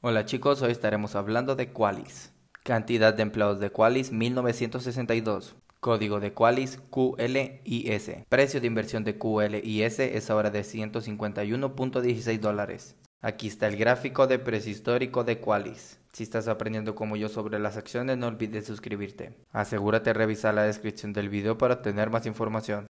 Hola chicos, hoy estaremos hablando de Qualys. Cantidad de empleados de Qualys 1962. Código de Qualys QLIS. Precio de inversión de QLIS es ahora de 151.16 dólares. Aquí está el gráfico de precio histórico de Qualys. Si estás aprendiendo como yo sobre las acciones, no olvides suscribirte. Asegúrate de revisar la descripción del video para obtener más información.